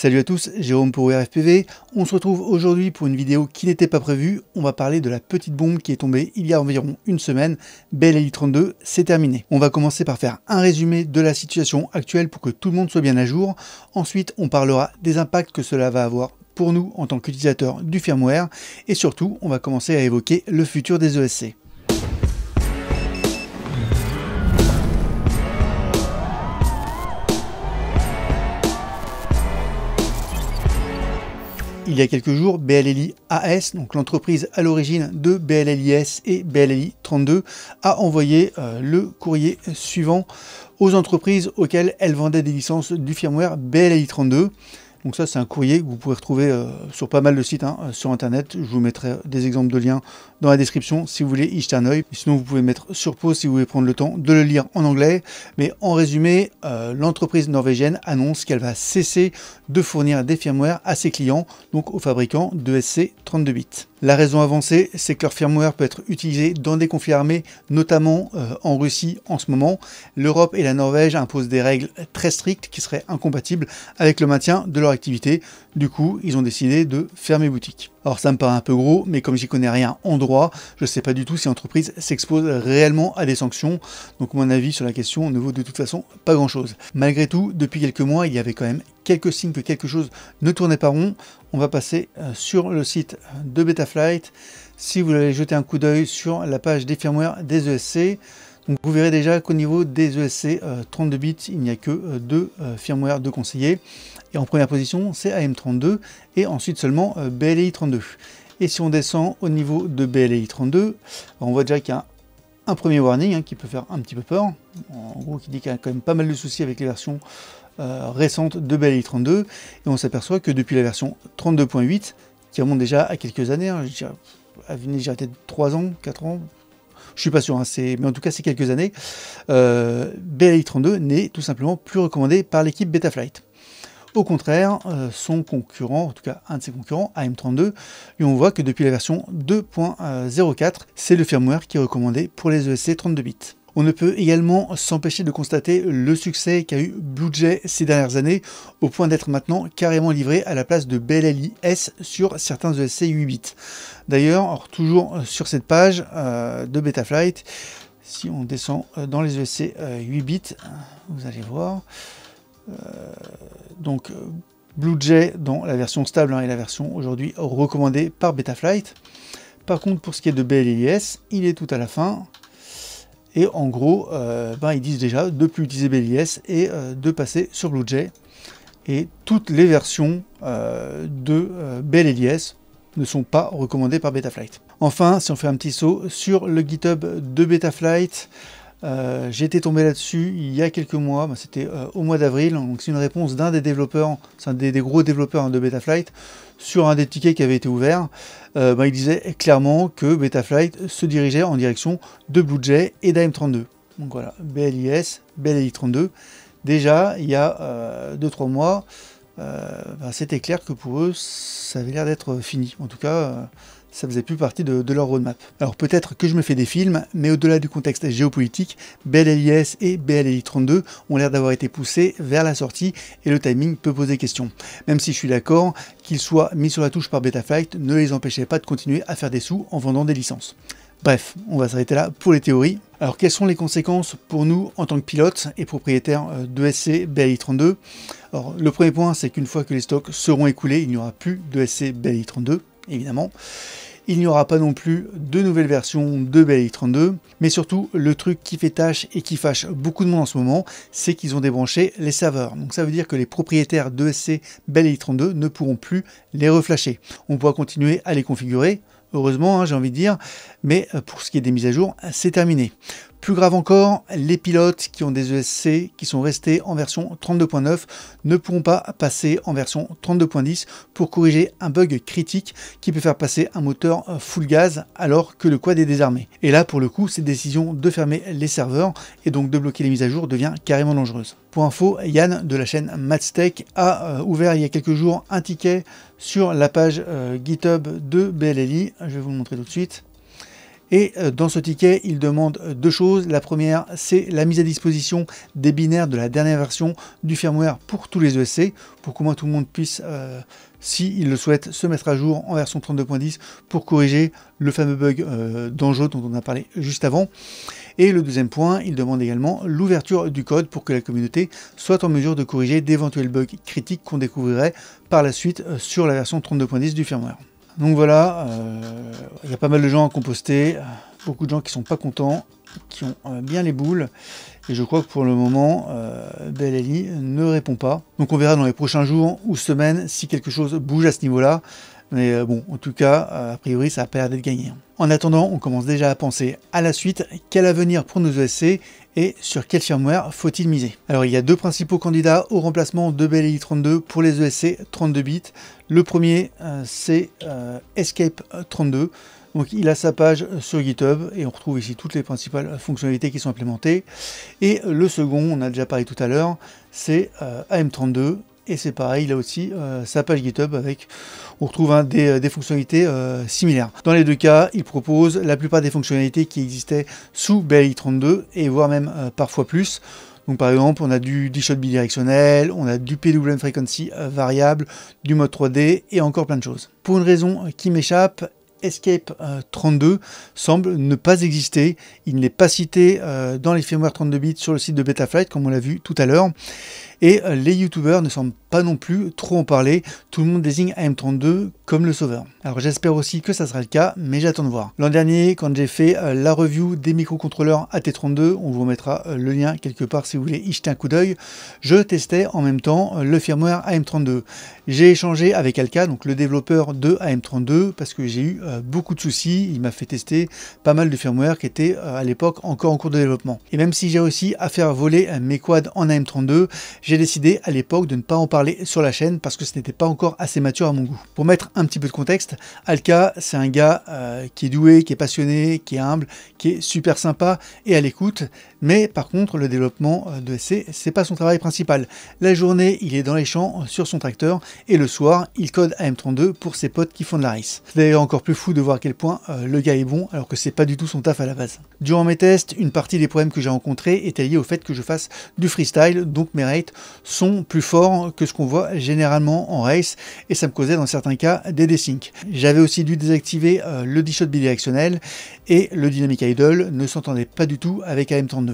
Salut à tous, Jérôme pour RFPV. On se retrouve aujourd'hui pour une vidéo qui n'était pas prévue. On va parler de la petite bombe qui est tombée il y a environ une semaine. Belle 32, c'est terminé. On va commencer par faire un résumé de la situation actuelle pour que tout le monde soit bien à jour. Ensuite, on parlera des impacts que cela va avoir pour nous en tant qu'utilisateurs du firmware. Et surtout, on va commencer à évoquer le futur des ESC. il y a quelques jours, BLLI AS, donc l'entreprise à l'origine de BLLIS et BLLI 32, a envoyé euh, le courrier suivant aux entreprises auxquelles elle vendait des licences du firmware BLLI 32. Donc ça, c'est un courrier que vous pouvez retrouver euh, sur pas mal de sites, hein, euh, sur Internet. Je vous mettrai euh, des exemples de liens dans la description si vous voulez y jeter un oeil. Sinon, vous pouvez mettre sur pause si vous voulez prendre le temps de le lire en anglais. Mais en résumé, l'entreprise norvégienne annonce qu'elle va cesser de fournir des firmware à ses clients, donc aux fabricants de SC 32 bits. La raison avancée, c'est que leur firmware peut être utilisé dans des conflits armés, notamment euh, en Russie en ce moment. L'Europe et la Norvège imposent des règles très strictes qui seraient incompatibles avec le maintien de leur activité. Du coup, ils ont décidé de fermer boutique. Alors ça me paraît un peu gros, mais comme j'y connais rien en droit, je ne sais pas du tout si l'entreprise s'expose réellement à des sanctions. Donc mon avis sur la question ne vaut de toute façon pas grand-chose. Malgré tout, depuis quelques mois, il y avait quand même quelques signes que quelque chose ne tournait pas rond, on va passer euh, sur le site de Betaflight. Si vous voulez jeter un coup d'œil sur la page des firmwares des ESC, donc vous verrez déjà qu'au niveau des ESC 32 euh, bits, il n'y a que euh, deux firmware de conseillers. Et en première position, c'est AM32 et ensuite seulement BLI32. Et si on descend au niveau de BLI32, on voit déjà qu'il y a un premier warning hein, qui peut faire un petit peu peur. En gros, qui dit qu'il y a quand même pas mal de soucis avec les versions euh, récente de Belle 32 et on s'aperçoit que depuis la version 32.8, qui remonte déjà à quelques années, hein, à venir peut-être 3 ans, 4 ans, je suis pas sûr, hein, mais en tout cas c'est quelques années, euh, BLI 32 n'est tout simplement plus recommandé par l'équipe Betaflight. Au contraire, euh, son concurrent, en tout cas un de ses concurrents, AM32, lui on voit que depuis la version 2.04, c'est le firmware qui est recommandé pour les ESC 32 bits. On ne peut également s'empêcher de constater le succès qu'a eu BlueJay ces dernières années, au point d'être maintenant carrément livré à la place de BLLIS sur certains ESC 8 bits. D'ailleurs, toujours sur cette page euh, de Betaflight, si on descend euh, dans les ESC 8 euh, bits, vous allez voir. donc BlueJay dans la version stable hein, et la version aujourd'hui recommandée par Betaflight. Par contre, pour ce qui est de BLLIS, il est tout à la fin. Et en gros, euh, ben, ils disent déjà de plus utiliser BLIS et euh, de passer sur BlueJay. Et toutes les versions euh, de de Bellies ne sont pas recommandées par Betaflight. Enfin, si on fait un petit saut sur le GitHub de Betaflight, euh, j'ai été tombé là-dessus il y a quelques mois, bah, c'était euh, au mois d'avril, donc c'est une réponse d'un des développeurs, c'est un des, gros développeurs hein, de Betaflight, sur un des tickets qui avait été ouvert. Euh, bah, il disait clairement que Betaflight se dirigeait en direction de BlueJay et d'AM32. Donc voilà, BLIS, BLI32. Déjà, il y a 2-3 mois, bah, c'était clair que pour eux, ça avait l'air d'être fini. En tout cas, ça faisait plus partie de, leur roadmap. Alors peut-être que je me fais des films, mais au-delà du contexte géopolitique, BLLIS et BLLI 32 ont l'air d'avoir été poussés vers la sortie et le timing peut poser question. Même si je suis d'accord, qu'ils soient mis sur la touche par Betaflight ne les empêchait pas de continuer à faire des sous en vendant des licences. Bref, on va s'arrêter là pour les théories. Alors quelles sont les conséquences pour nous en tant que pilotes et propriétaires euh, de SC BLI 32 Alors le premier point c'est qu'une fois que les stocks seront écoulés, il n'y aura plus de SC BLI 32 évidemment. Il n'y aura pas non plus de nouvelles versions de e 32. Mais surtout, le truc qui fait tâche et qui fâche beaucoup de monde en ce moment, c'est qu'ils ont débranché les serveurs. Donc ça veut dire que les propriétaires de ces Belix 32 ne pourront plus les reflasher. On pourra continuer à les configurer. Heureusement, hein, j'ai envie de dire, mais euh, pour ce qui est des mises à jour, c'est terminé. Plus grave encore, les pilotes qui ont des ESC qui sont restés en version 32.9 ne pourront pas passer en version 32.10 pour corriger un bug critique qui peut faire passer un moteur full gaz alors que le quad est désarmé. Et là, pour le coup, cette décision de fermer les serveurs et donc de bloquer les mises à jour devient carrément dangereuse. Pour info, Yann de la chaîne MatsTech a euh, ouvert il y a quelques jours un ticket sur la page euh, GitHub de BLLI. Je vais vous le montrer tout de suite. Et euh, dans ce ticket, il demande deux choses. La première, c'est la mise à disposition des binaires de la dernière version du firmware pour tous les ESC, pour qu'au moins tout le monde puisse, euh, s'il le souhaite, se mettre à jour en version 32.10 pour corriger le fameux bug euh, d'enjeu dont on a parlé juste avant. Et le deuxième point, il demande également l'ouverture du code pour que la communauté soit en mesure de corriger d'éventuels bugs critiques qu'on découvrirait par la suite sur la version 32.10 du firmware. Donc voilà, euh, il y a pas mal de gens à composter, beaucoup de gens qui sont pas contents, qui ont euh, bien les boules. Et je crois que pour le moment, euh, ne répond pas. Donc on verra dans les prochains jours ou semaines si quelque chose bouge à ce niveau-là. Mais euh, bon, en tout cas, a priori, ça a pas de d'être gagné. En attendant, on commence déjà à penser à la suite, quel avenir pour nos ESC et sur quel firmware faut-il miser Alors il y a deux principaux candidats au remplacement de BLI 32 pour les ESC 32 bits. Le premier euh, c'est euh, Escape 32. Donc il a sa page sur GitHub et on retrouve ici toutes les principales fonctionnalités qui sont implémentées. Et le second, on a déjà parlé tout à l'heure, c'est euh, AM32 et c'est pareil, il a aussi, euh, sa page GitHub avec, on retrouve hein, euh, des, fonctionnalités euh, similaires. Dans les deux cas, il propose la plupart des fonctionnalités qui existaient sous BLI32 et voire même parfois plus. Donc par exemple, on a du D-Shot bidirectionnel, on a du PWM Frequency variable, du mode 3D et encore plein de choses. Pour une raison qui m'échappe, Escape 32 semble ne pas exister. Il n'est pas cité dans les firmware 32 bits sur le site de Betaflight, comme on l'a vu tout à l'heure. Et euh, les youtubeurs ne semblent pas non plus trop en parler, tout le monde désigne AM32 comme le sauveur. Alors j'espère aussi que ça sera le cas, mais j'attends de voir. L'an dernier, quand j'ai fait euh, la review des microcontrôleurs AT32, on vous remettra euh, le lien quelque part si vous voulez y jeter un coup d'œil, je testais en même temps le firmware AM32. J'ai échangé avec Alka, donc le développeur de AM32, parce que j'ai eu beaucoup de soucis, il m'a fait tester pas mal de firmware qui était à l'époque encore en cours de développement. Et même si j'ai réussi à faire voler mes quads en AM32, j'ai décidé à l'époque de ne pas en parler sur la chaîne parce que ce n'était pas encore assez mature à mon goût. Pour mettre un petit peu de contexte, Alka, c'est un gars euh, qui est doué, qui est passionné, qui est humble, qui est super sympa et à l'écoute, mais par contre, le développement euh, de SC, c'est pas son travail principal. La journée, il est dans les champs euh, sur son tracteur et le soir, il code AM32 pour ses potes qui font de la race. C'est d'ailleurs encore plus fou de voir à quel point euh, le gars est bon alors que c'est pas du tout son taf à la base. Durant mes tests, une partie des problèmes que j'ai rencontrés était liée au fait que je fasse du freestyle, donc mes rates sont plus forts que ce qu'on voit généralement en race et ça me causait dans certains cas des desyncs. J'avais aussi dû désactiver le D-shot bidirectionnel et le dynamic idle ne s'entendait pas du tout avec AM32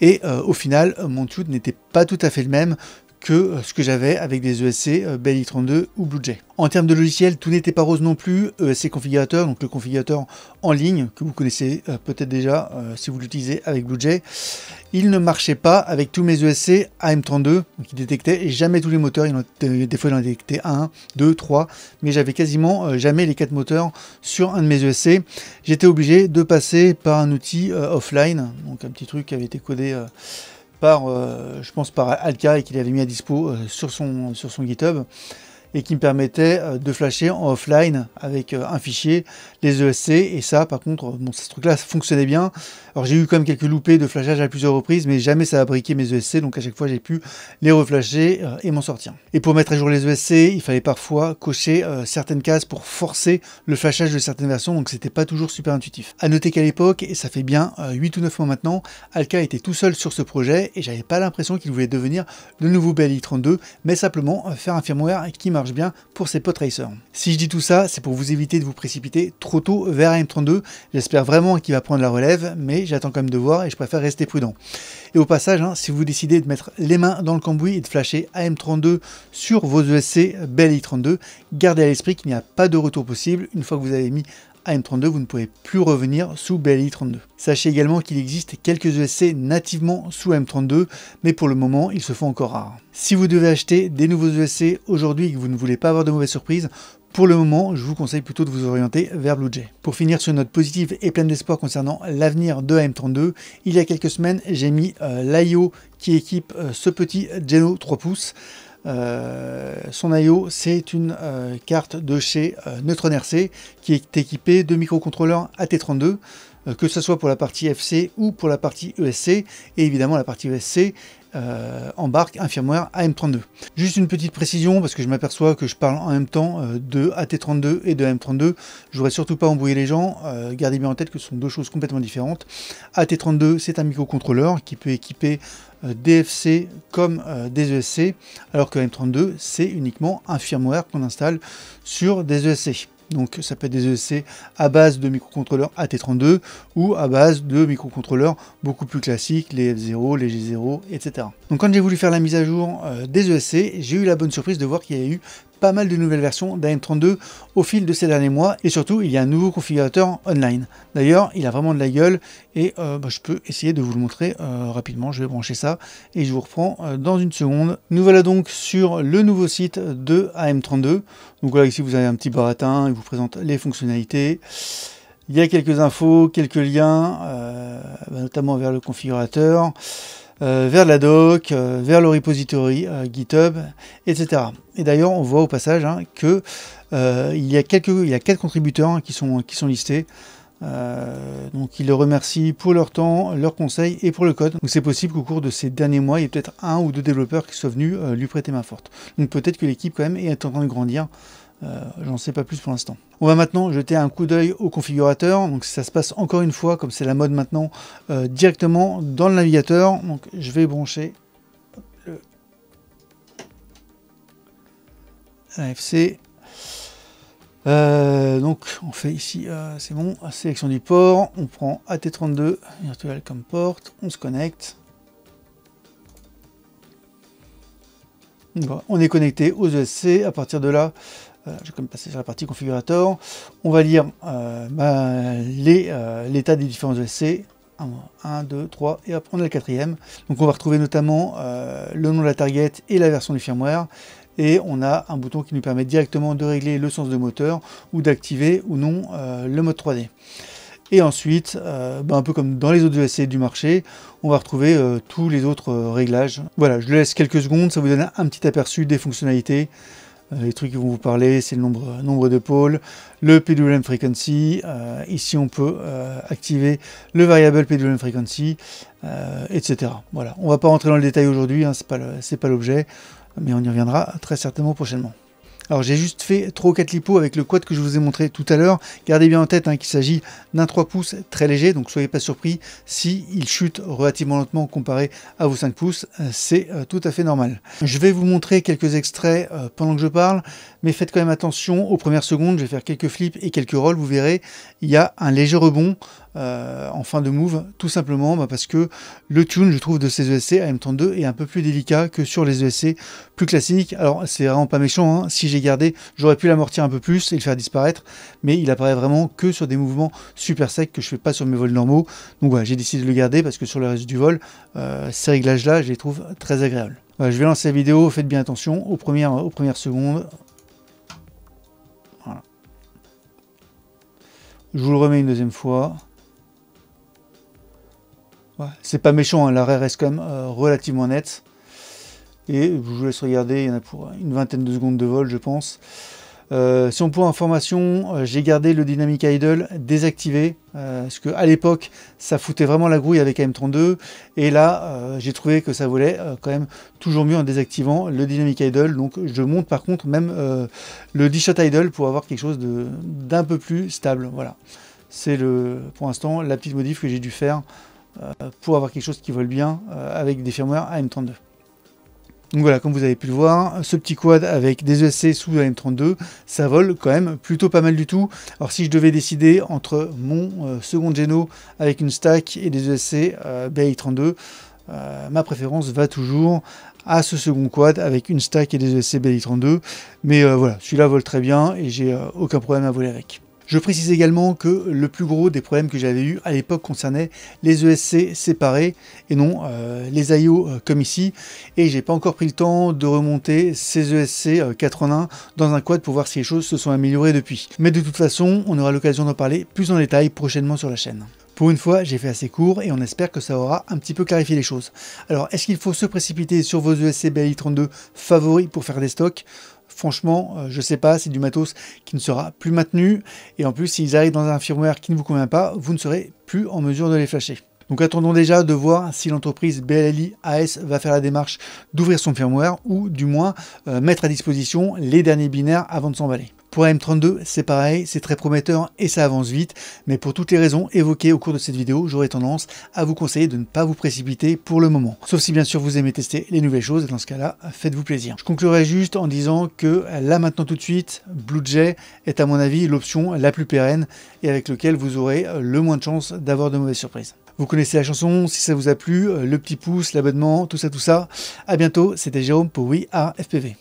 et euh, au final, mon tweet n'était pas tout à fait le même que euh, ce que j'avais avec des ESC euh, Bell 32 ou BlueJay. En termes de logiciel, tout n'était pas rose non plus. Euh, ESC configurateur, donc le configurateur en ligne que vous connaissez peut-être déjà si vous l'utilisez avec BlueJay, il ne marchait pas avec tous mes ESC AM32. Donc il détectait jamais tous les moteurs. des fois, il en détectait 1, 2, 3, mais j'avais quasiment jamais les quatre moteurs sur un de mes ESC. J'étais obligé de passer par un outil offline, donc un petit truc qui avait été codé euh, je pense, par Alka et qu'il avait mis à dispo euh, sur, son, sur son GitHub et qui me permettait euh, de flasher en offline avec euh, un fichier, les ESC, et ça par contre, bon, ce truc-là ça fonctionnait bien. Alors j'ai eu quand même quelques loupés de flashage à plusieurs reprises, mais jamais ça a briqué mes ESC, donc à chaque fois j'ai pu les reflasher euh, et m'en sortir. Et pour mettre à jour les ESC, il fallait parfois cocher certaines cases pour forcer le flashage de certaines versions, donc c'était pas toujours super intuitif. À noter qu'à l'époque, et ça fait bien 8 ou 9 mois maintenant, Alka était tout seul sur ce projet, et j'avais pas l'impression qu'il voulait devenir le nouveau BLI32, mais simplement faire un firmware qui m'a bien pour ces pot Si je dis tout ça, c'est pour vous éviter de vous précipiter trop tôt vers un M32. J'espère vraiment qu'il va prendre la relève, mais j'attends quand même de voir et je préfère rester prudent. Et au passage, hein, si vous décidez de mettre les mains dans le cambouis et de flasher m 32 sur vos ESC Bell i32, gardez à l'esprit qu'il n'y a pas de retour possible. Une fois que vous avez mis à M32, vous ne pouvez plus revenir sous BLI 32. Sachez également qu'il existe quelques ESC nativement sous M32, mais pour le moment, ils se font encore rares. Si vous devez acheter des nouveaux ESC aujourd'hui et que vous ne voulez pas avoir de mauvaises surprises, pour le moment, je vous conseille plutôt de vous orienter vers BlueJay. Pour finir sur une note positive et pleine d'espoir concernant l'avenir de m 32 il y a quelques semaines, j'ai mis euh, l'IO qui équipe euh, ce petit Geno 3 pouces. Euh, son I.O. c'est une euh, carte de chez euh, Neutron RC qui est équipée de microcontrôleurs AT32, que ce soit pour la partie FC ou pour la partie ESC. Et évidemment, la partie ESC euh, embarque un firmware AM32. Juste une petite précision, parce que je m'aperçois que je parle en même temps euh, de AT32 et de AM32. Je voudrais surtout pas embrouiller les gens. Euh, gardez bien en tête que ce sont deux choses complètement différentes. AT32, c'est un microcontrôleur qui peut équiper DFC comme des ESC, alors que AM32, c'est uniquement un firmware qu'on installe sur des ESC. Donc ça peut être des ESC à base de microcontrôleurs AT32 ou à base de microcontrôleurs beaucoup plus classiques, les F0, les G0, etc. Donc quand j'ai voulu faire la mise à jour euh, des ESC, j'ai eu la bonne surprise de voir qu'il y a eu mal de nouvelles versions d'AM32 au fil de ces derniers mois et surtout il y a un nouveau configurateur online. D'ailleurs il a vraiment de la gueule et euh, bah, je peux essayer de vous le montrer euh, rapidement. Je vais brancher ça et je vous reprends euh, dans une seconde. Nous voilà donc sur le nouveau site de AM32. Donc voilà ici vous avez un petit baratin, il vous présente les fonctionnalités. Il y a quelques infos, quelques liens, notamment vers le configurateur. Euh, vers la doc, euh, vers le repository euh, GitHub, etc. Et d'ailleurs, on voit au passage qu'il hein, que il y a quelques, il a quatre contributeurs qui sont qui sont listés. donc, ils le remercient pour leur temps, leurs conseils et pour le code. Donc, c'est possible qu'au cours de ces derniers mois, il y ait peut-être un ou deux développeurs qui soient venus lui prêter main forte. Donc, peut-être que l'équipe quand même est en train de grandir euh, j'en sais pas plus pour l'instant. On va maintenant jeter un coup d'œil au configurateur. Donc ça se passe encore une fois, comme c'est la mode maintenant, euh, directement dans le navigateur. Donc je vais brancher le AFC. Euh, donc on fait ici, c'est bon, sélection du port, on prend AT32 virtuel comme porte, on se connecte. on est connecté aux ESC. À partir de là, je vais quand même passer sur la partie configurateur. On va lire euh, ben, euh, l'état des différents ESC. 1, 2, 3, et après on a le quatrième. Donc on va retrouver notamment euh, le nom de la target et la version du firmware. Et on a un bouton qui nous permet directement de régler le sens de moteur ou d'activer ou non le mode 3D. Et ensuite, ben, un peu comme dans les autres ESC du marché, on va retrouver tous les autres réglages. Voilà, je le laisse quelques secondes, ça vous donne un petit aperçu des fonctionnalités euh, les trucs qui vont vous parler, c'est le nombre, de pôles, le PWM frequency. Euh, ici, on peut euh, activer le variable PWM frequency, etc. Voilà, on ne va pas rentrer dans le détail aujourd'hui, hein, ce n'est pas l'objet, mais on y reviendra très certainement prochainement. Alors j'ai juste fait 3 ou 4 lipos avec le quad que je vous ai montré tout à l'heure. Gardez bien en tête hein, qu'il s'agit d'un 3 pouces très léger, donc soyez pas surpris si il chute relativement lentement comparé à vos 5 pouces, euh, c'est euh, tout à fait normal. Je vais vous montrer quelques extraits euh, pendant que je parle, mais faites quand même attention aux premières secondes, je vais faire quelques flips et quelques rolls, vous verrez, il y a un léger rebond en fin de move, tout simplement bah, parce que le tune, je trouve, de ces ESC m 32 est un peu plus délicat que sur les ESC plus classiques. Alors c'est vraiment pas méchant, hein, si j'ai gardé. J'aurais pu l'amortir un peu plus et le faire disparaître, mais il apparaît vraiment que sur des mouvements super secs que je fais pas sur mes vols normaux. Donc voilà, j'ai décidé de le garder parce que sur le reste du vol, euh, ces réglages-là, je les trouve très agréables. je vais lancer la vidéo, faites bien attention aux premières, aux premières secondes. Je vous le remets une deuxième fois. c'est pas méchant, hein, l'arrêt reste quand même euh, relativement net. Et je vous laisse regarder, il y en a pour une vingtaine de secondes de vol, je pense. Euh, si point information, euh, j'ai gardé le Dynamic Idle désactivé, euh, parce qu'à l'époque, ça foutait vraiment la grouille avec AM32, et là, euh, j'ai trouvé que ça volait quand même toujours mieux en désactivant le Dynamic Idle, donc je monte par contre même le D-Shot Idle pour avoir quelque chose d'un peu plus stable, voilà. C'est pour l'instant la petite modif que j'ai dû faire pour avoir quelque chose qui vole bien avec des firmware AM32. Donc voilà, comme vous avez pu le voir, ce petit quad avec des ESC sous la M32, ça vole quand même plutôt pas mal du tout. Alors si je devais décider entre mon euh, second Geno avec une stack et des ESC euh, BI32, euh, ma préférence va toujours à ce second quad avec une stack et des ESC BI32. Mais voilà, celui-là vole très bien et j'ai aucun problème à voler avec. Je précise également que le plus gros des problèmes que j'avais eu à l'époque concernait les ESC séparés et non euh, les IO euh, comme ici. Et j'ai pas encore pris le temps de remonter ces ESC en 81 dans un quad pour voir si les choses se sont améliorées depuis. Mais de toute façon, on aura l'occasion d'en parler plus en détail prochainement sur la chaîne. Pour une fois, j'ai fait assez court et on espère que ça aura un petit peu clarifié les choses. Alors, est-ce qu'il faut se précipiter sur vos ESC BLI32 favoris pour faire des stocks franchement, euh, je ne sais pas, c'est du matos qui ne sera plus maintenu. Et en plus, s'ils arrivent dans un firmware qui ne vous convient pas, vous ne serez plus en mesure de les flasher. Donc attendons déjà de voir si l'entreprise BLLI AS va faire la démarche d'ouvrir son firmware ou du moins euh, mettre à disposition les derniers binaires avant de s'emballer. Pour M32, c'est pareil, c'est très prometteur et ça avance vite, mais pour toutes les raisons évoquées au cours de cette vidéo, j'aurais tendance à vous conseiller de ne pas vous précipiter pour le moment. Sauf si bien sûr vous aimez tester les nouvelles choses, et dans ce cas-là, faites-vous plaisir. Je conclurai juste en disant que là maintenant tout de suite, BlueJay est à mon avis l'option la plus pérenne et avec laquelle vous aurez euh, le moins de chances d'avoir de mauvaises surprises. Vous connaissez la chanson, si ça vous a plu, euh, le petit pouce, l'abonnement, tout ça, tout ça. À bientôt, c'était Jérôme pour Oui à FPV.